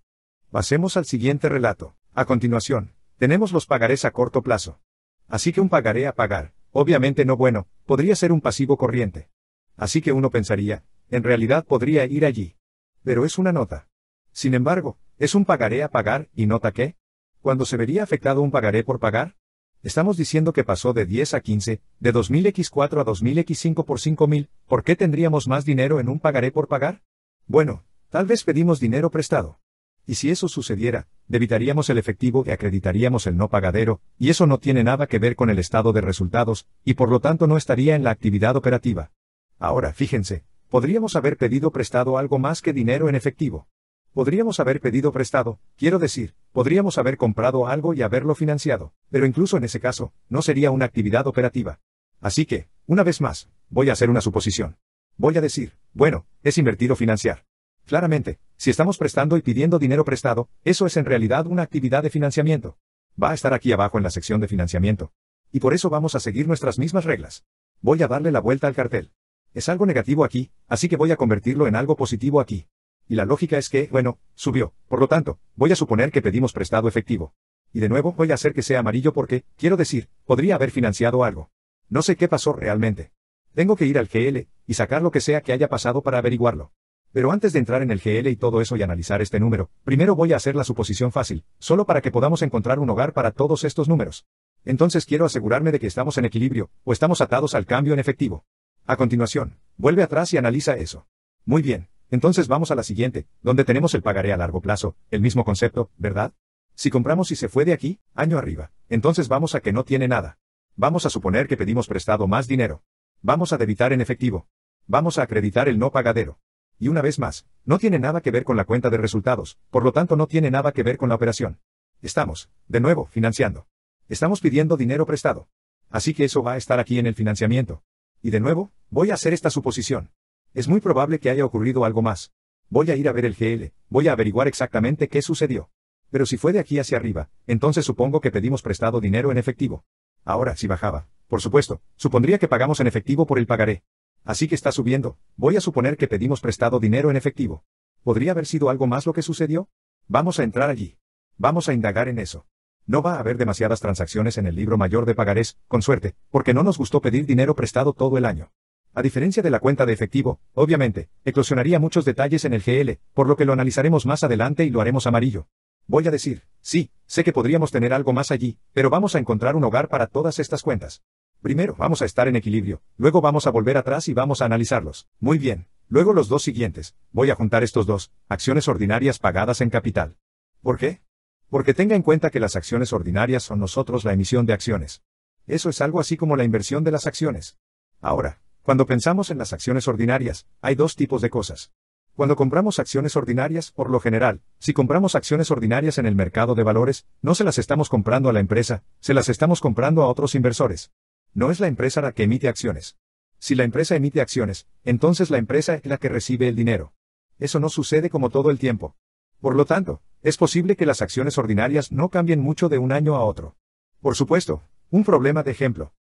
Pasemos al siguiente relato. A continuación, tenemos los pagarés a corto plazo. Así que un pagaré a pagar, obviamente no bueno, podría ser un pasivo corriente. Así que uno pensaría, en realidad podría ir allí. Pero es una nota. Sin embargo, es un pagaré a pagar, y nota que, cuando se vería afectado un pagaré por pagar, estamos diciendo que pasó de 10 a 15, de 2000x4 a 2000x5 por 5000, ¿por qué tendríamos más dinero en un pagaré por pagar? Bueno, tal vez pedimos dinero prestado. Y si eso sucediera, debitaríamos el efectivo y acreditaríamos el no pagadero, y eso no tiene nada que ver con el estado de resultados, y por lo tanto no estaría en la actividad operativa. Ahora, fíjense, podríamos haber pedido prestado algo más que dinero en efectivo. Podríamos haber pedido prestado, quiero decir, podríamos haber comprado algo y haberlo financiado, pero incluso en ese caso, no sería una actividad operativa. Así que, una vez más, voy a hacer una suposición. Voy a decir, bueno, es invertir o financiar. Claramente, si estamos prestando y pidiendo dinero prestado, eso es en realidad una actividad de financiamiento. Va a estar aquí abajo en la sección de financiamiento. Y por eso vamos a seguir nuestras mismas reglas. Voy a darle la vuelta al cartel. Es algo negativo aquí, así que voy a convertirlo en algo positivo aquí. Y la lógica es que, bueno, subió. Por lo tanto, voy a suponer que pedimos prestado efectivo. Y de nuevo voy a hacer que sea amarillo porque, quiero decir, podría haber financiado algo. No sé qué pasó realmente. Tengo que ir al GL, y sacar lo que sea que haya pasado para averiguarlo. Pero antes de entrar en el GL y todo eso y analizar este número, primero voy a hacer la suposición fácil, solo para que podamos encontrar un hogar para todos estos números. Entonces quiero asegurarme de que estamos en equilibrio, o estamos atados al cambio en efectivo. A continuación, vuelve atrás y analiza eso. Muy bien, entonces vamos a la siguiente, donde tenemos el pagaré a largo plazo, el mismo concepto, ¿verdad? Si compramos y se fue de aquí, año arriba, entonces vamos a que no tiene nada. Vamos a suponer que pedimos prestado más dinero. Vamos a debitar en efectivo. Vamos a acreditar el no pagadero. Y una vez más, no tiene nada que ver con la cuenta de resultados, por lo tanto no tiene nada que ver con la operación. Estamos, de nuevo, financiando. Estamos pidiendo dinero prestado. Así que eso va a estar aquí en el financiamiento. Y de nuevo, voy a hacer esta suposición. Es muy probable que haya ocurrido algo más. Voy a ir a ver el GL, voy a averiguar exactamente qué sucedió. Pero si fue de aquí hacia arriba, entonces supongo que pedimos prestado dinero en efectivo. Ahora, si bajaba, por supuesto, supondría que pagamos en efectivo por el pagaré. Así que está subiendo, voy a suponer que pedimos prestado dinero en efectivo. ¿Podría haber sido algo más lo que sucedió? Vamos a entrar allí. Vamos a indagar en eso. No va a haber demasiadas transacciones en el libro mayor de pagarés, con suerte, porque no nos gustó pedir dinero prestado todo el año. A diferencia de la cuenta de efectivo, obviamente, eclosionaría muchos detalles en el GL, por lo que lo analizaremos más adelante y lo haremos amarillo. Voy a decir, sí, sé que podríamos tener algo más allí, pero vamos a encontrar un hogar para todas estas cuentas. Primero vamos a estar en equilibrio, luego vamos a volver atrás y vamos a analizarlos. Muy bien, luego los dos siguientes, voy a juntar estos dos, acciones ordinarias pagadas en capital. ¿Por qué? Porque tenga en cuenta que las acciones ordinarias son nosotros la emisión de acciones. Eso es algo así como la inversión de las acciones. Ahora, cuando pensamos en las acciones ordinarias, hay dos tipos de cosas. Cuando compramos acciones ordinarias, por lo general, si compramos acciones ordinarias en el mercado de valores, no se las estamos comprando a la empresa, se las estamos comprando a otros inversores. No es la empresa la que emite acciones. Si la empresa emite acciones, entonces la empresa es la que recibe el dinero. Eso no sucede como todo el tiempo. Por lo tanto, es posible que las acciones ordinarias no cambien mucho de un año a otro. Por supuesto, un problema de ejemplo.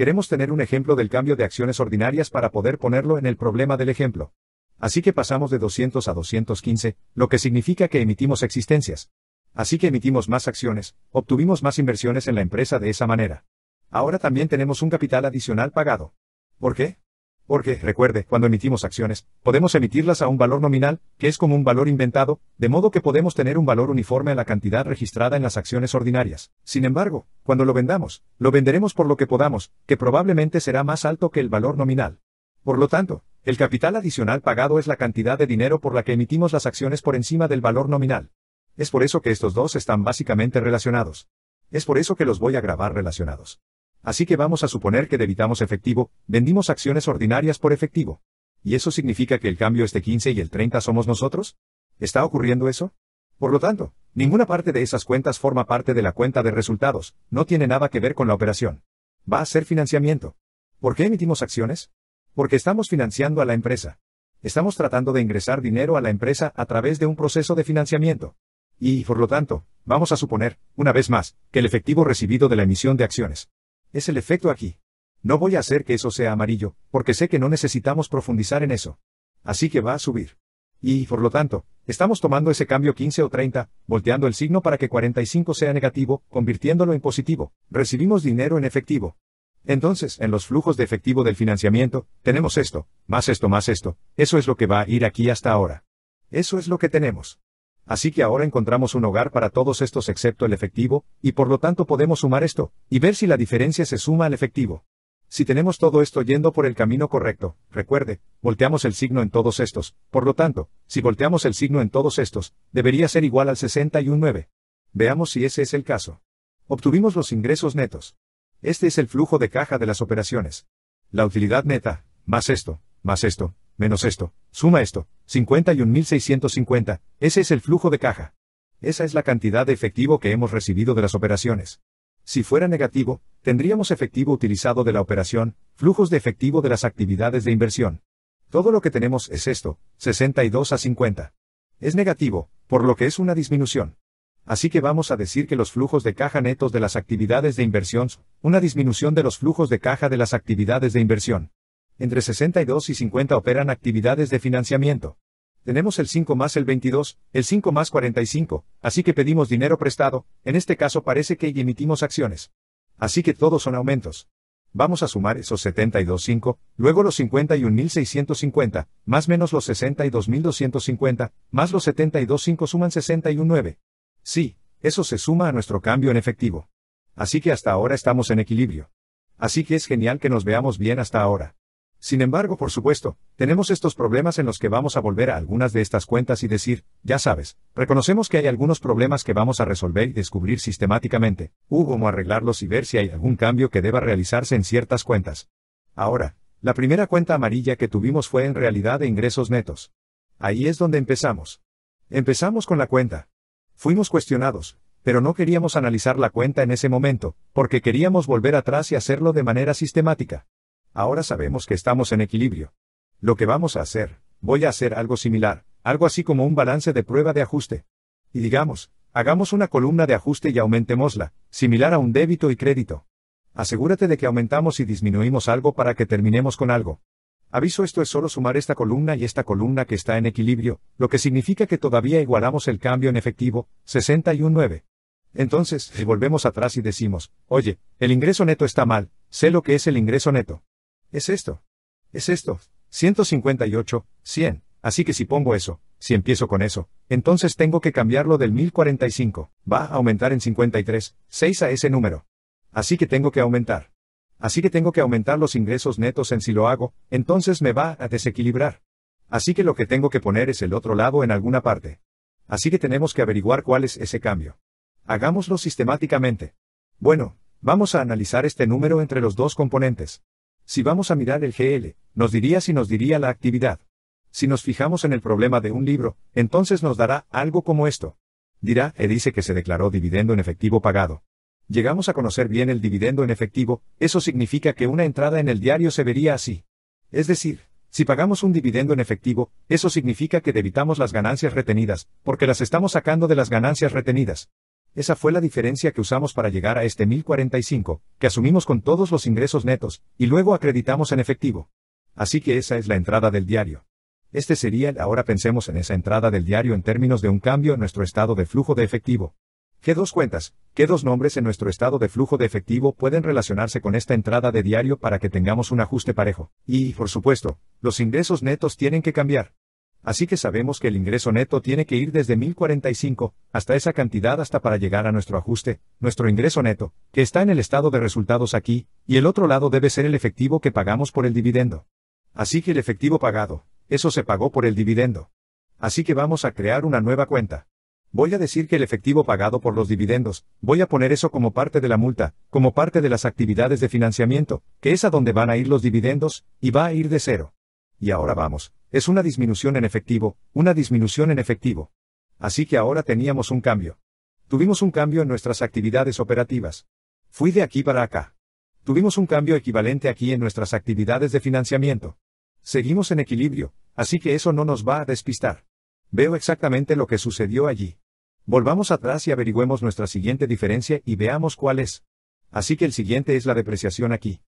Queremos tener un ejemplo del cambio de acciones ordinarias para poder ponerlo en el problema del ejemplo. Así que pasamos de 200 a 215, lo que significa que emitimos existencias. Así que emitimos más acciones, obtuvimos más inversiones en la empresa de esa manera. Ahora también tenemos un capital adicional pagado. ¿Por qué? Porque, recuerde, cuando emitimos acciones, podemos emitirlas a un valor nominal, que es como un valor inventado, de modo que podemos tener un valor uniforme a la cantidad registrada en las acciones ordinarias. Sin embargo, cuando lo vendamos, lo venderemos por lo que podamos, que probablemente será más alto que el valor nominal. Por lo tanto, el capital adicional pagado es la cantidad de dinero por la que emitimos las acciones por encima del valor nominal. Es por eso que estos dos están básicamente relacionados. Es por eso que los voy a grabar relacionados. Así que vamos a suponer que debitamos efectivo, vendimos acciones ordinarias por efectivo. ¿Y eso significa que el cambio este 15 y el 30 somos nosotros? ¿Está ocurriendo eso? Por lo tanto, ninguna parte de esas cuentas forma parte de la cuenta de resultados, no tiene nada que ver con la operación. Va a ser financiamiento. ¿Por qué emitimos acciones? Porque estamos financiando a la empresa. Estamos tratando de ingresar dinero a la empresa a través de un proceso de financiamiento. Y, por lo tanto, vamos a suponer, una vez más, que el efectivo recibido de la emisión de acciones es el efecto aquí. No voy a hacer que eso sea amarillo, porque sé que no necesitamos profundizar en eso. Así que va a subir. Y, por lo tanto, estamos tomando ese cambio 15 o 30, volteando el signo para que 45 sea negativo, convirtiéndolo en positivo. Recibimos dinero en efectivo. Entonces, en los flujos de efectivo del financiamiento, tenemos esto, más esto, más esto, eso es lo que va a ir aquí hasta ahora. Eso es lo que tenemos. Así que ahora encontramos un hogar para todos estos excepto el efectivo, y por lo tanto podemos sumar esto, y ver si la diferencia se suma al efectivo. Si tenemos todo esto yendo por el camino correcto, recuerde, volteamos el signo en todos estos, por lo tanto, si volteamos el signo en todos estos, debería ser igual al 61.9. Veamos si ese es el caso. Obtuvimos los ingresos netos. Este es el flujo de caja de las operaciones. La utilidad neta, más esto, más esto, menos esto, suma esto, 51.650, ese es el flujo de caja. Esa es la cantidad de efectivo que hemos recibido de las operaciones. Si fuera negativo, tendríamos efectivo utilizado de la operación, flujos de efectivo de las actividades de inversión. Todo lo que tenemos es esto, 62 a 50. Es negativo, por lo que es una disminución. Así que vamos a decir que los flujos de caja netos de las actividades de inversión, una disminución de los flujos de caja de las actividades de inversión entre 62 y 50 operan actividades de financiamiento. Tenemos el 5 más el 22, el 5 más 45, así que pedimos dinero prestado, en este caso parece que emitimos acciones. Así que todos son aumentos. Vamos a sumar esos 72.5, luego los 51.650, más menos los 62.250, más los 72.5 suman 61.9. Sí, eso se suma a nuestro cambio en efectivo. Así que hasta ahora estamos en equilibrio. Así que es genial que nos veamos bien hasta ahora. Sin embargo, por supuesto, tenemos estos problemas en los que vamos a volver a algunas de estas cuentas y decir, ya sabes, reconocemos que hay algunos problemas que vamos a resolver y descubrir sistemáticamente, u como arreglarlos y ver si hay algún cambio que deba realizarse en ciertas cuentas. Ahora, la primera cuenta amarilla que tuvimos fue en realidad de ingresos netos. Ahí es donde empezamos. Empezamos con la cuenta. Fuimos cuestionados, pero no queríamos analizar la cuenta en ese momento, porque queríamos volver atrás y hacerlo de manera sistemática. Ahora sabemos que estamos en equilibrio. Lo que vamos a hacer, voy a hacer algo similar, algo así como un balance de prueba de ajuste. Y digamos, hagamos una columna de ajuste y aumentémosla, similar a un débito y crédito. Asegúrate de que aumentamos y disminuimos algo para que terminemos con algo. Aviso esto es solo sumar esta columna y esta columna que está en equilibrio, lo que significa que todavía igualamos el cambio en efectivo, 61.9. Entonces, si volvemos atrás y decimos, oye, el ingreso neto está mal, sé lo que es el ingreso neto. Es esto. Es esto. 158, 100. Así que si pongo eso, si empiezo con eso, entonces tengo que cambiarlo del 1045. Va a aumentar en 53, 6 a ese número. Así que tengo que aumentar. Así que tengo que aumentar los ingresos netos en si lo hago, entonces me va a desequilibrar. Así que lo que tengo que poner es el otro lado en alguna parte. Así que tenemos que averiguar cuál es ese cambio. Hagámoslo sistemáticamente. Bueno, vamos a analizar este número entre los dos componentes. Si vamos a mirar el GL, nos diría si nos diría la actividad. Si nos fijamos en el problema de un libro, entonces nos dará algo como esto. Dirá, E dice que se declaró dividendo en efectivo pagado. Llegamos a conocer bien el dividendo en efectivo, eso significa que una entrada en el diario se vería así. Es decir, si pagamos un dividendo en efectivo, eso significa que debitamos las ganancias retenidas, porque las estamos sacando de las ganancias retenidas. Esa fue la diferencia que usamos para llegar a este 1045, que asumimos con todos los ingresos netos, y luego acreditamos en efectivo. Así que esa es la entrada del diario. Este sería el ahora pensemos en esa entrada del diario en términos de un cambio en nuestro estado de flujo de efectivo. ¿Qué dos cuentas, qué dos nombres en nuestro estado de flujo de efectivo pueden relacionarse con esta entrada de diario para que tengamos un ajuste parejo? Y, por supuesto, los ingresos netos tienen que cambiar. Así que sabemos que el ingreso neto tiene que ir desde 1045, hasta esa cantidad hasta para llegar a nuestro ajuste, nuestro ingreso neto, que está en el estado de resultados aquí, y el otro lado debe ser el efectivo que pagamos por el dividendo. Así que el efectivo pagado, eso se pagó por el dividendo. Así que vamos a crear una nueva cuenta. Voy a decir que el efectivo pagado por los dividendos, voy a poner eso como parte de la multa, como parte de las actividades de financiamiento, que es a donde van a ir los dividendos, y va a ir de cero. Y ahora vamos, es una disminución en efectivo, una disminución en efectivo. Así que ahora teníamos un cambio. Tuvimos un cambio en nuestras actividades operativas. Fui de aquí para acá. Tuvimos un cambio equivalente aquí en nuestras actividades de financiamiento. Seguimos en equilibrio, así que eso no nos va a despistar. Veo exactamente lo que sucedió allí. Volvamos atrás y averigüemos nuestra siguiente diferencia y veamos cuál es. Así que el siguiente es la depreciación aquí.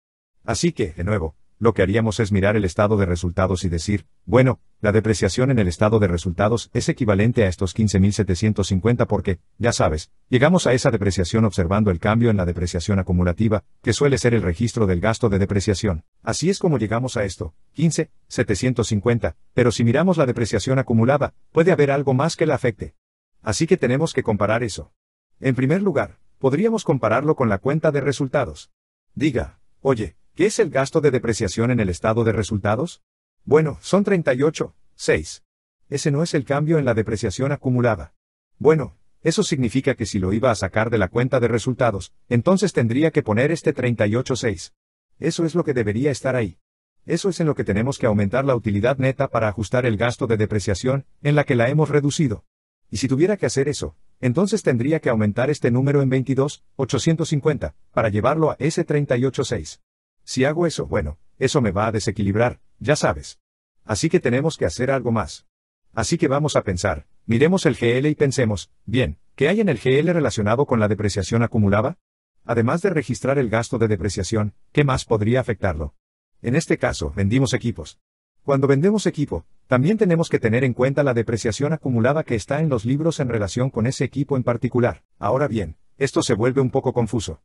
Así que, de nuevo, lo que haríamos es mirar el estado de resultados y decir, bueno, la depreciación en el estado de resultados es equivalente a estos 15.750 porque, ya sabes, llegamos a esa depreciación observando el cambio en la depreciación acumulativa, que suele ser el registro del gasto de depreciación. Así es como llegamos a esto, 15.750, pero si miramos la depreciación acumulada, puede haber algo más que la afecte. Así que tenemos que comparar eso. En primer lugar, podríamos compararlo con la cuenta de resultados. Diga, oye, ¿Qué es el gasto de depreciación en el estado de resultados? Bueno, son 38, 6. Ese no es el cambio en la depreciación acumulada. Bueno, eso significa que si lo iba a sacar de la cuenta de resultados, entonces tendría que poner este 38.6. Eso es lo que debería estar ahí. Eso es en lo que tenemos que aumentar la utilidad neta para ajustar el gasto de depreciación, en la que la hemos reducido. Y si tuviera que hacer eso, entonces tendría que aumentar este número en 22,850 para llevarlo a ese 38.6. Si hago eso, bueno, eso me va a desequilibrar, ya sabes. Así que tenemos que hacer algo más. Así que vamos a pensar, miremos el GL y pensemos, bien, ¿qué hay en el GL relacionado con la depreciación acumulada? Además de registrar el gasto de depreciación, ¿qué más podría afectarlo? En este caso, vendimos equipos. Cuando vendemos equipo, también tenemos que tener en cuenta la depreciación acumulada que está en los libros en relación con ese equipo en particular. Ahora bien, esto se vuelve un poco confuso.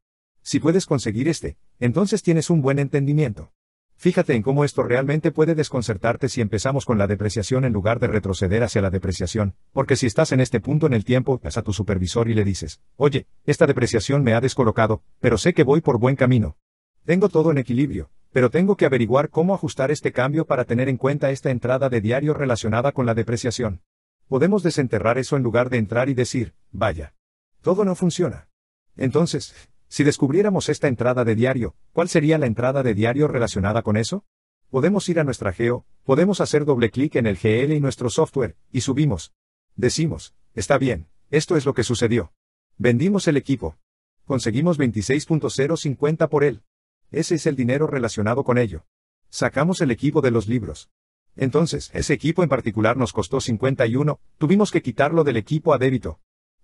Si puedes conseguir este, entonces tienes un buen entendimiento. Fíjate en cómo esto realmente puede desconcertarte si empezamos con la depreciación en lugar de retroceder hacia la depreciación, porque si estás en este punto en el tiempo, vas a tu supervisor y le dices, oye, esta depreciación me ha descolocado, pero sé que voy por buen camino. Tengo todo en equilibrio, pero tengo que averiguar cómo ajustar este cambio para tener en cuenta esta entrada de diario relacionada con la depreciación. Podemos desenterrar eso en lugar de entrar y decir, vaya, todo no funciona. Entonces, si descubriéramos esta entrada de diario, ¿cuál sería la entrada de diario relacionada con eso? Podemos ir a nuestra geo, podemos hacer doble clic en el GL y nuestro software, y subimos. Decimos, está bien, esto es lo que sucedió. Vendimos el equipo. Conseguimos 26.050 por él. Ese es el dinero relacionado con ello. Sacamos el equipo de los libros. Entonces, ese equipo en particular nos costó 51, tuvimos que quitarlo del equipo a débito.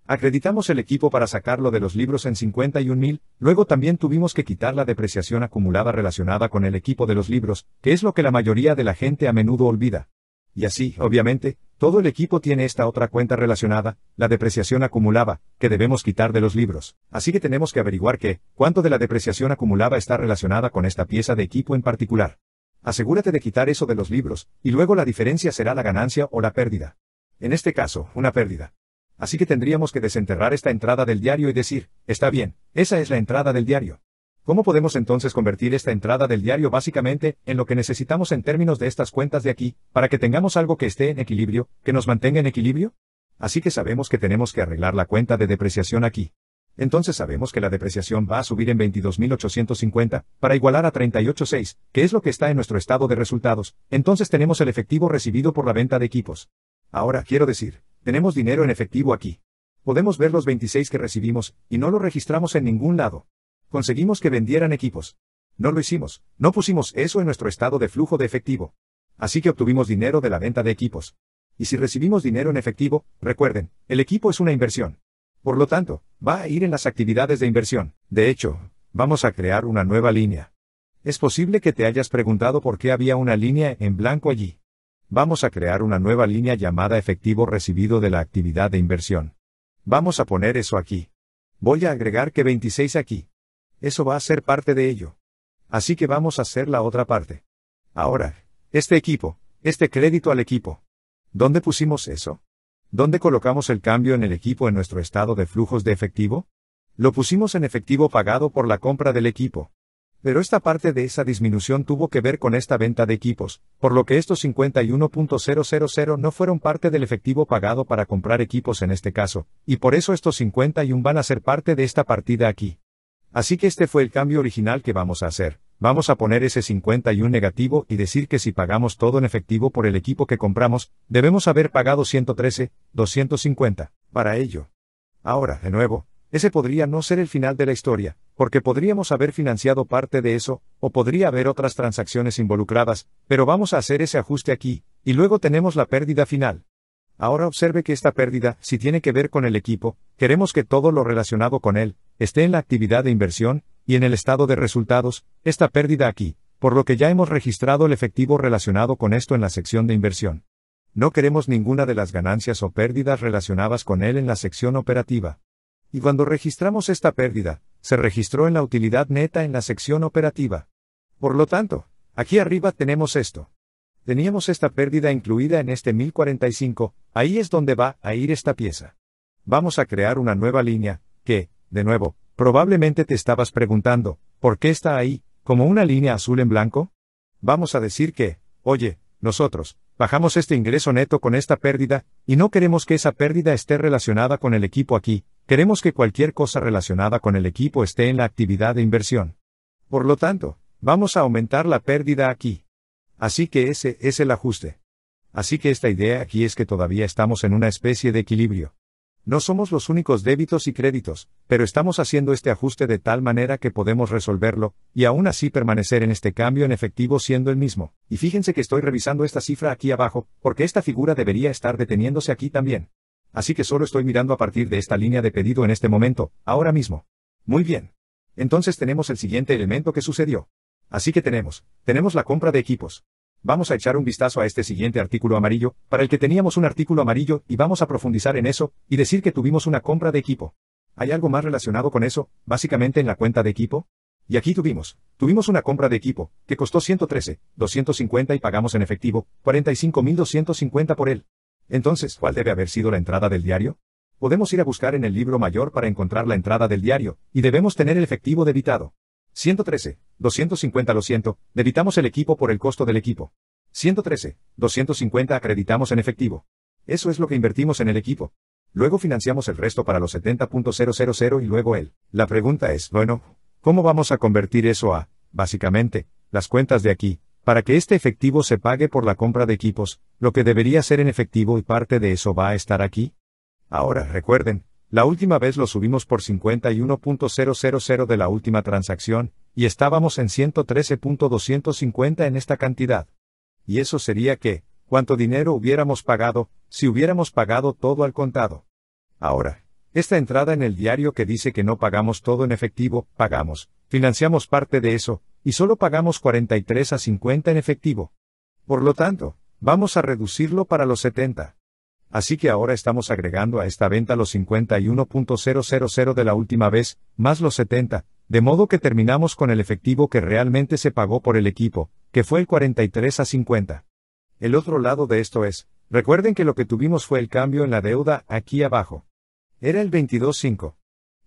Acreditamos el equipo para sacarlo de los libros en 51.000, mil, luego también tuvimos que quitar la depreciación acumulada relacionada con el equipo de los libros, que es lo que la mayoría de la gente a menudo olvida. Y así, obviamente, todo el equipo tiene esta otra cuenta relacionada, la depreciación acumulada, que debemos quitar de los libros. Así que tenemos que averiguar qué, cuánto de la depreciación acumulada está relacionada con esta pieza de equipo en particular. Asegúrate de quitar eso de los libros, y luego la diferencia será la ganancia o la pérdida. En este caso, una pérdida. Así que tendríamos que desenterrar esta entrada del diario y decir, está bien, esa es la entrada del diario. ¿Cómo podemos entonces convertir esta entrada del diario básicamente en lo que necesitamos en términos de estas cuentas de aquí, para que tengamos algo que esté en equilibrio, que nos mantenga en equilibrio? Así que sabemos que tenemos que arreglar la cuenta de depreciación aquí. Entonces sabemos que la depreciación va a subir en 22.850, para igualar a 38.6, que es lo que está en nuestro estado de resultados, entonces tenemos el efectivo recibido por la venta de equipos. Ahora quiero decir, tenemos dinero en efectivo aquí. Podemos ver los 26 que recibimos, y no lo registramos en ningún lado. Conseguimos que vendieran equipos. No lo hicimos, no pusimos eso en nuestro estado de flujo de efectivo. Así que obtuvimos dinero de la venta de equipos. Y si recibimos dinero en efectivo, recuerden, el equipo es una inversión. Por lo tanto, va a ir en las actividades de inversión. De hecho, vamos a crear una nueva línea. Es posible que te hayas preguntado por qué había una línea en blanco allí. Vamos a crear una nueva línea llamada efectivo recibido de la actividad de inversión. Vamos a poner eso aquí. Voy a agregar que 26 aquí. Eso va a ser parte de ello. Así que vamos a hacer la otra parte. Ahora, este equipo, este crédito al equipo. ¿Dónde pusimos eso? ¿Dónde colocamos el cambio en el equipo en nuestro estado de flujos de efectivo? Lo pusimos en efectivo pagado por la compra del equipo pero esta parte de esa disminución tuvo que ver con esta venta de equipos, por lo que estos 51.000 no fueron parte del efectivo pagado para comprar equipos en este caso, y por eso estos 51 van a ser parte de esta partida aquí. Así que este fue el cambio original que vamos a hacer. Vamos a poner ese 51 negativo y decir que si pagamos todo en efectivo por el equipo que compramos, debemos haber pagado 113,250, Para ello. Ahora, de nuevo, ese podría no ser el final de la historia, porque podríamos haber financiado parte de eso, o podría haber otras transacciones involucradas, pero vamos a hacer ese ajuste aquí, y luego tenemos la pérdida final. Ahora observe que esta pérdida, si tiene que ver con el equipo, queremos que todo lo relacionado con él, esté en la actividad de inversión, y en el estado de resultados, esta pérdida aquí, por lo que ya hemos registrado el efectivo relacionado con esto en la sección de inversión. No queremos ninguna de las ganancias o pérdidas relacionadas con él en la sección operativa y cuando registramos esta pérdida, se registró en la utilidad neta en la sección operativa. Por lo tanto, aquí arriba tenemos esto. Teníamos esta pérdida incluida en este 1045, ahí es donde va a ir esta pieza. Vamos a crear una nueva línea, que, de nuevo, probablemente te estabas preguntando, ¿por qué está ahí, como una línea azul en blanco? Vamos a decir que, oye, nosotros, bajamos este ingreso neto con esta pérdida, y no queremos que esa pérdida esté relacionada con el equipo aquí, Queremos que cualquier cosa relacionada con el equipo esté en la actividad de inversión. Por lo tanto, vamos a aumentar la pérdida aquí. Así que ese es el ajuste. Así que esta idea aquí es que todavía estamos en una especie de equilibrio. No somos los únicos débitos y créditos, pero estamos haciendo este ajuste de tal manera que podemos resolverlo, y aún así permanecer en este cambio en efectivo siendo el mismo. Y fíjense que estoy revisando esta cifra aquí abajo, porque esta figura debería estar deteniéndose aquí también. Así que solo estoy mirando a partir de esta línea de pedido en este momento, ahora mismo. Muy bien. Entonces tenemos el siguiente elemento que sucedió. Así que tenemos, tenemos la compra de equipos. Vamos a echar un vistazo a este siguiente artículo amarillo, para el que teníamos un artículo amarillo, y vamos a profundizar en eso, y decir que tuvimos una compra de equipo. ¿Hay algo más relacionado con eso, básicamente en la cuenta de equipo? Y aquí tuvimos, tuvimos una compra de equipo, que costó 113, y pagamos en efectivo, 45.250 por él. Entonces, ¿cuál debe haber sido la entrada del diario? Podemos ir a buscar en el libro mayor para encontrar la entrada del diario, y debemos tener el efectivo debitado. 113, 250 lo siento, debitamos el equipo por el costo del equipo. 113, 250 acreditamos en efectivo. Eso es lo que invertimos en el equipo. Luego financiamos el resto para los 70.000 y luego él. La pregunta es, bueno, ¿cómo vamos a convertir eso a, básicamente, las cuentas de aquí, para que este efectivo se pague por la compra de equipos, lo que debería ser en efectivo y parte de eso va a estar aquí. Ahora, recuerden, la última vez lo subimos por 51.000 de la última transacción, y estábamos en 113.250 en esta cantidad. Y eso sería que, cuánto dinero hubiéramos pagado, si hubiéramos pagado todo al contado. Ahora, esta entrada en el diario que dice que no pagamos todo en efectivo, pagamos, financiamos parte de eso, y solo pagamos 43 a 50 en efectivo. Por lo tanto, vamos a reducirlo para los 70. Así que ahora estamos agregando a esta venta los 51.000 de la última vez, más los 70, de modo que terminamos con el efectivo que realmente se pagó por el equipo, que fue el 43 a 50. El otro lado de esto es, recuerden que lo que tuvimos fue el cambio en la deuda aquí abajo. Era el 22.5.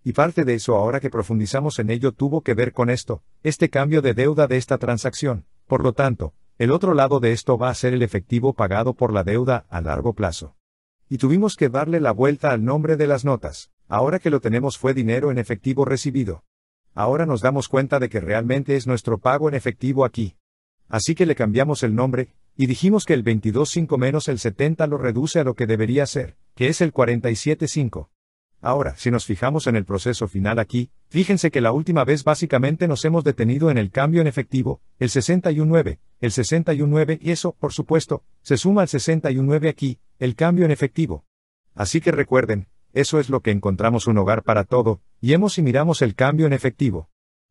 Y parte de eso ahora que profundizamos en ello tuvo que ver con esto, este cambio de deuda de esta transacción. Por lo tanto, el otro lado de esto va a ser el efectivo pagado por la deuda a largo plazo. Y tuvimos que darle la vuelta al nombre de las notas. Ahora que lo tenemos fue dinero en efectivo recibido. Ahora nos damos cuenta de que realmente es nuestro pago en efectivo aquí. Así que le cambiamos el nombre, y dijimos que el 22.5 menos el 70 lo reduce a lo que debería ser, que es el 47.5. Ahora, si nos fijamos en el proceso final aquí, fíjense que la última vez básicamente nos hemos detenido en el cambio en efectivo, el 61.9, el 61.9 y eso, por supuesto, se suma al 61.9 aquí, el cambio en efectivo. Así que recuerden, eso es lo que encontramos un hogar para todo, y hemos y miramos el cambio en efectivo.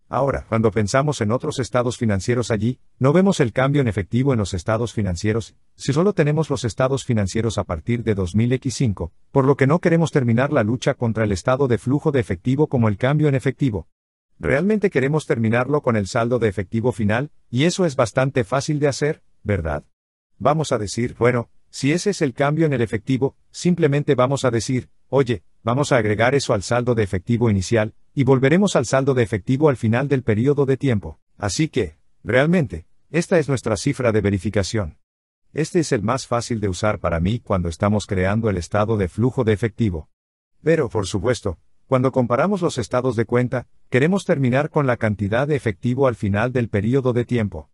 Ahora, cuando pensamos en otros estados financieros allí, no vemos el cambio en efectivo en los estados financieros, si solo tenemos los estados financieros a partir de 2005, x por lo que no queremos terminar la lucha contra el estado de flujo de efectivo como el cambio en efectivo. Realmente queremos terminarlo con el saldo de efectivo final, y eso es bastante fácil de hacer, ¿verdad? Vamos a decir, bueno, si ese es el cambio en el efectivo, simplemente vamos a decir, oye, vamos a agregar eso al saldo de efectivo inicial, y volveremos al saldo de efectivo al final del periodo de tiempo. Así que, realmente, esta es nuestra cifra de verificación. Este es el más fácil de usar para mí cuando estamos creando el estado de flujo de efectivo. Pero, por supuesto, cuando comparamos los estados de cuenta, queremos terminar con la cantidad de efectivo al final del periodo de tiempo.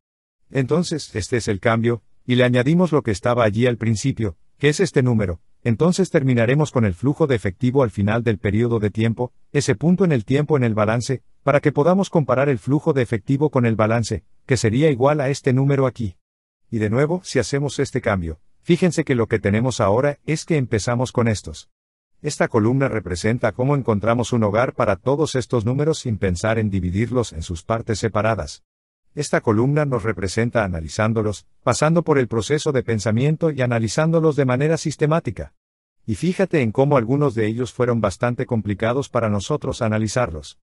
Entonces, este es el cambio, y le añadimos lo que estaba allí al principio, que es este número, entonces terminaremos con el flujo de efectivo al final del periodo de tiempo, ese punto en el tiempo en el balance, para que podamos comparar el flujo de efectivo con el balance, que sería igual a este número aquí. Y de nuevo, si hacemos este cambio, fíjense que lo que tenemos ahora es que empezamos con estos. Esta columna representa cómo encontramos un hogar para todos estos números sin pensar en dividirlos en sus partes separadas. Esta columna nos representa analizándolos, pasando por el proceso de pensamiento y analizándolos de manera sistemática. Y fíjate en cómo algunos de ellos fueron bastante complicados para nosotros analizarlos.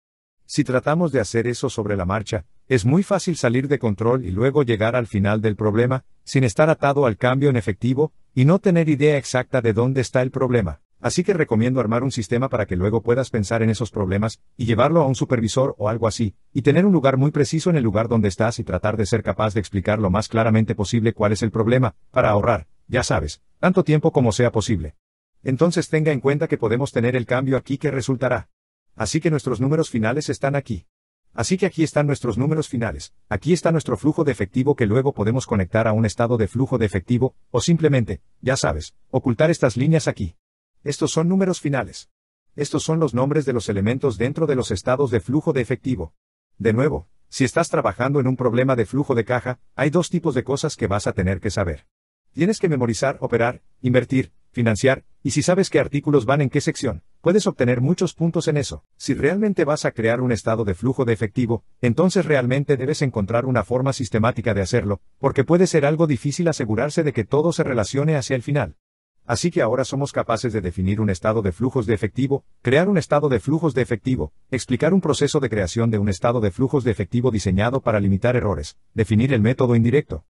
Si tratamos de hacer eso sobre la marcha, es muy fácil salir de control y luego llegar al final del problema, sin estar atado al cambio en efectivo, y no tener idea exacta de dónde está el problema. Así que recomiendo armar un sistema para que luego puedas pensar en esos problemas, y llevarlo a un supervisor o algo así, y tener un lugar muy preciso en el lugar donde estás y tratar de ser capaz de explicar lo más claramente posible cuál es el problema, para ahorrar, ya sabes, tanto tiempo como sea posible. Entonces tenga en cuenta que podemos tener el cambio aquí que resultará. Así que nuestros números finales están aquí. Así que aquí están nuestros números finales, aquí está nuestro flujo de efectivo que luego podemos conectar a un estado de flujo de efectivo, o simplemente, ya sabes, ocultar estas líneas aquí. Estos son números finales. Estos son los nombres de los elementos dentro de los estados de flujo de efectivo. De nuevo, si estás trabajando en un problema de flujo de caja, hay dos tipos de cosas que vas a tener que saber. Tienes que memorizar, operar, invertir, financiar, y si sabes qué artículos van en qué sección, puedes obtener muchos puntos en eso. Si realmente vas a crear un estado de flujo de efectivo, entonces realmente debes encontrar una forma sistemática de hacerlo, porque puede ser algo difícil asegurarse de que todo se relacione hacia el final. Así que ahora somos capaces de definir un estado de flujos de efectivo, crear un estado de flujos de efectivo, explicar un proceso de creación de un estado de flujos de efectivo diseñado para limitar errores, definir el método indirecto,